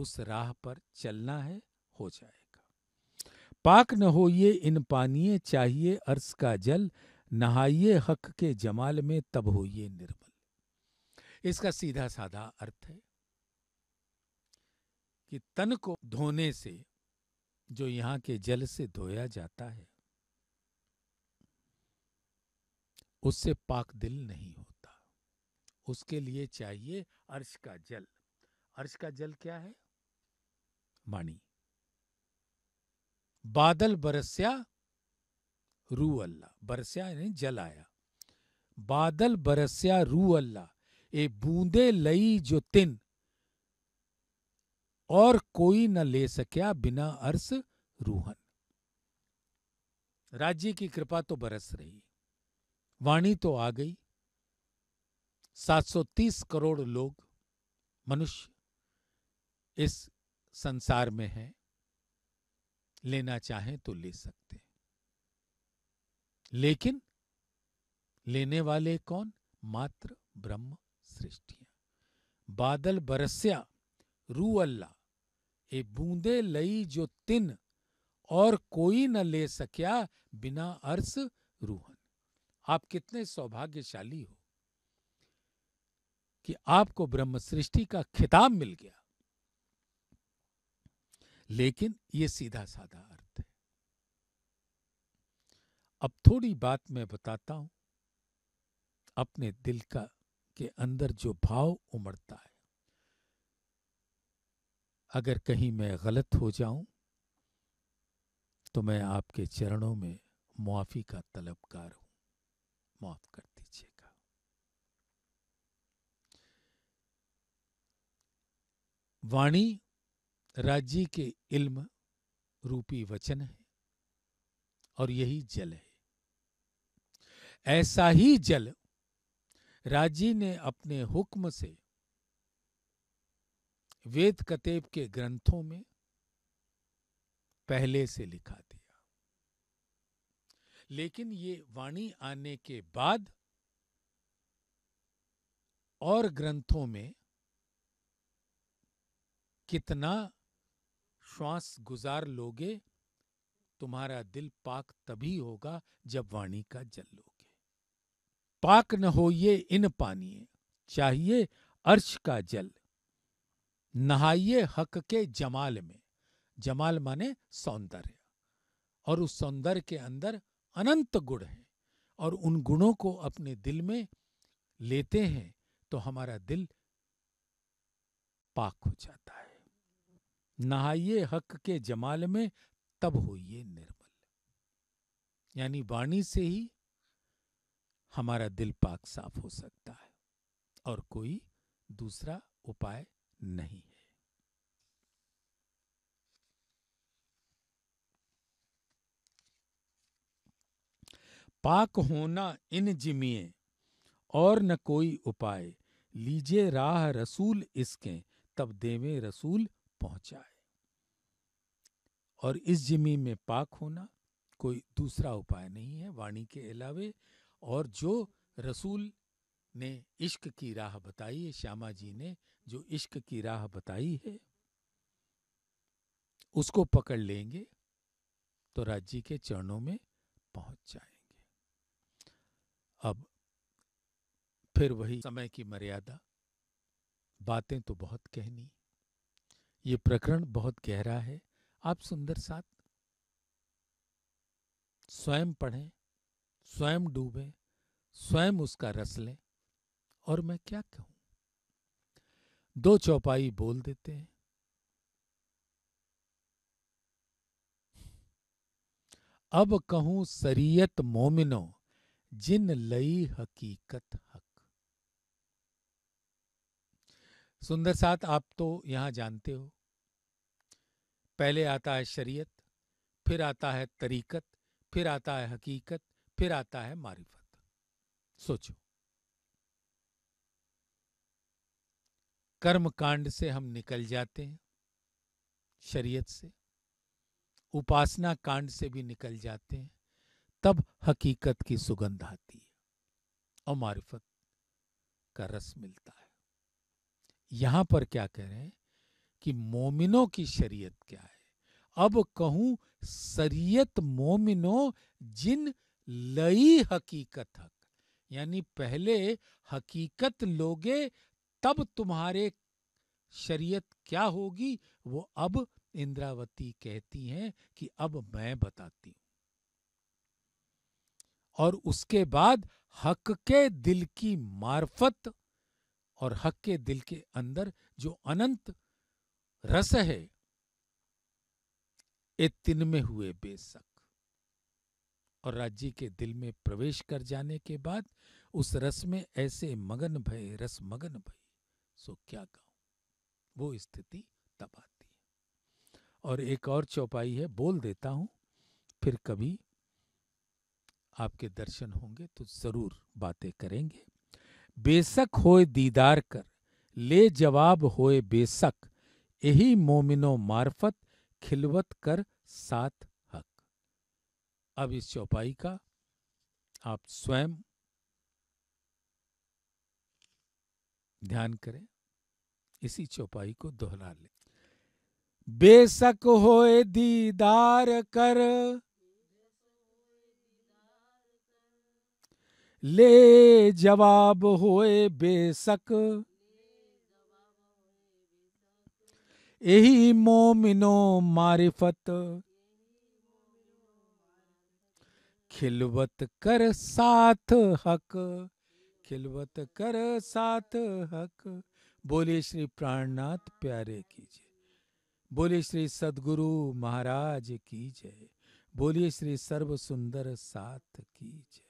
उस राह पर चलना है हो जाएगा पाक न हो ये इन पानिए चाहिए अर्श का जल नहाइए हक के जमाल में तब होइए निर्मल इसका सीधा साधा अर्थ है कि तन को धोने से जो यहां के जल से धोया जाता है उससे पाक दिल नहीं होता उसके लिए चाहिए अर्श का जल अर्श का जल क्या है वाणी बादल बरस्या रू अल्लाह बरस्या यानी जल आया बादल बरस्या रू अल्लाह ए बूंदे लई जो तिन और कोई न ले सकया बिना अर्स रूहन राज्य की कृपा तो बरस रही वाणी तो आ गई 730 करोड़ लोग मनुष्य इस संसार में हैं लेना चाहें तो ले सकते हैं लेकिन लेने वाले कौन मात्र ब्रह्म सृष्टिया बादल बरस्या रू अल्लाह ए बूंदे लई जो तिन और कोई न ले सकिया बिना अर्स रूहन आप कितने सौभाग्यशाली हो कि आपको ब्रह्म सृष्टि का खिताब मिल गया लेकिन यह सीधा साधा अर्थ है अब थोड़ी बात मैं बताता हूं अपने दिल का के अंदर जो भाव उमड़ता है अगर कहीं मैं गलत हो जाऊं तो मैं आपके चरणों में मुआफ़ी का तलबकार हूं माफ़ कर वाणी राज्य के इल्म रूपी वचन है और यही जल है ऐसा ही जल राजी ने अपने हुक्म से वेद कतेब के ग्रंथों में पहले से लिखा दिया लेकिन ये वाणी आने के बाद और ग्रंथों में कितना श्वास गुजार लोगे तुम्हारा दिल पाक तभी होगा जब वाणी का जल लोगे पाक न हो ये इन पानिए चाहिए अर्श का जल नहाइए हक के जमाल में जमाल माने सौंदर्य और उस सौंदर्य के अंदर अनंत गुण हैं और उन गुणों को अपने दिल में लेते हैं तो हमारा दिल पाक हो जाता है नहाइए हक के जमाल में तब होइए निर्मल यानी वाणी से ही हमारा दिल पाक साफ हो सकता है और कोई दूसरा उपाय नहीं है पाक होना इन जिमिए और न कोई उपाय लीजिए राह रसूल इसके तब देवे रसूल पहुंचाए और इस जिमी में पाक होना कोई दूसरा उपाय नहीं है वाणी के अलावे और जो रसूल ने इश्क की राह बताई है श्यामा जी ने जो इश्क की राह बताई है उसको पकड़ लेंगे तो राज्य के चरणों में पहुंच जाएंगे अब फिर वही समय की मर्यादा बातें तो बहुत कहनी ये प्रकरण बहुत गहरा है आप सुंदर साथ स्वयं पढ़ें स्वयं डूबें स्वयं उसका रस लें और मैं क्या कहूं दो चौपाई बोल देते हैं अब कहूं सरियत मोमिनो जिन लई हकीकत हक सुंदर साथ आप तो यहां जानते हो पहले आता है शरीयत फिर आता है तरीकत फिर आता है हकीकत फिर आता है मारिफत सोचो कर्म कांड से हम निकल जाते हैं शरीयत से उपासना कांड से भी निकल जाते हैं तब हकीकत की सुगंध आती है और मारिफत का रस मिलता है यहां पर क्या कह रहे हैं कि मोमिनों की शरीयत क्या है अब कहूं शरीयत मोमिनो जिन लई हकीकत हक यानी पहले हकीकत लोगे तब तुम्हारे शरीयत क्या होगी वो अब इंद्रावती कहती हैं कि अब मैं बताती हूं और उसके बाद हक के दिल की मार्फत और हक के दिल के अंदर जो अनंत रस है ये तिन में हुए बेशक और राज्य के दिल में प्रवेश कर जाने के बाद उस रस में ऐसे मगन भय रस मगन भय सो क्या गाऊं वो स्थिति तब आती है और एक और चौपाई है बोल देता हूं फिर कभी आपके दर्शन होंगे तो जरूर बातें करेंगे बेशक होए दीदार कर ले जवाब होए बेशक यही मोमिनो मार्फत खिलवत कर सात हक अब इस चौपाई का आप स्वयं ध्यान करें इसी चौपाई को दोहरा लें बेशक होए दीदार कर ले जवाब होए बेशक यही मोमिनो मारिफत खिलवत कर साथ हक खिलवत कर साथ हक बोले श्री प्राणनाथ प्यारे जय बोले श्री सदगुरु महाराज की जय बोलिए श्री सर्व सुंदर साथ की जय